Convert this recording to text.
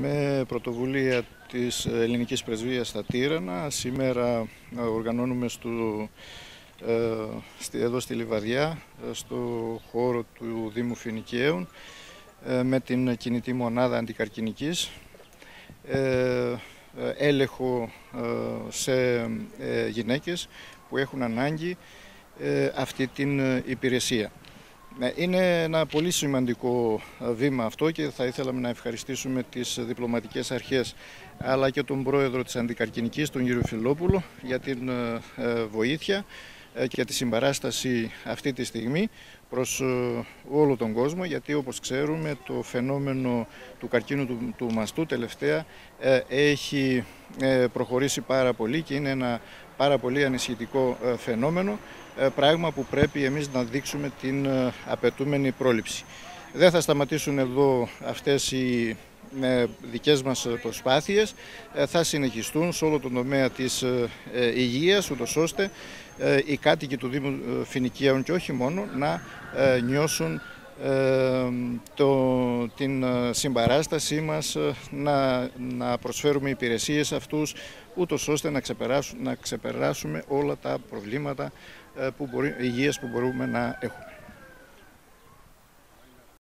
με πρωτοβουλία της ελληνικής πρεσβείας στα Τύρανα. Σήμερα ε, οργανώνουμε στο, ε, εδώ στη Λιβαδιά, ε, στο χώρο του Δήμου Φινικαίων, με την κινητή μονάδα αντικαρκινικής. Ε, έλεγχο σε γυναίκες που έχουν ανάγκη αυτή την υπηρεσία. Ναι, είναι ένα πολύ σημαντικό ε, βήμα αυτό και θα ήθελα να ευχαριστήσουμε τις ε, διπλωματικές αρχές αλλά και τον πρόεδρο της αντικαρκινικής τον κύριο Φιλόπουλο, για την ε, βοήθεια. Ε, και τη συμπαράσταση αυτή τη στιγμή προς ε, όλο τον κόσμο γιατί όπως ξέρουμε το φαινόμενο του καρκίνου του, του μαστού τελευταία ε, έχει προχωρήσει πάρα πολύ και είναι ένα πάρα πολύ ανησυχητικό φαινόμενο πράγμα που πρέπει εμείς να δείξουμε την απαιτούμενη πρόληψη. Δεν θα σταματήσουν εδώ αυτές οι με δικές μας ε, προσπάθειες ε, θα συνεχιστούν σε όλο τον τομέα της ε, υγείας, ούτως ώστε οι κάτοικοι του Δήμου Φινικίων και όχι μόνο να νιώσουν το, την συμπαράστασή μας, να, να προσφέρουμε υπηρεσίες αυτούς, ούτως ώστε να, ξεπεράσουμε, να ξεπεράσουμε όλα τα προβλήματα που υγείας που μπορούμε να έχουμε.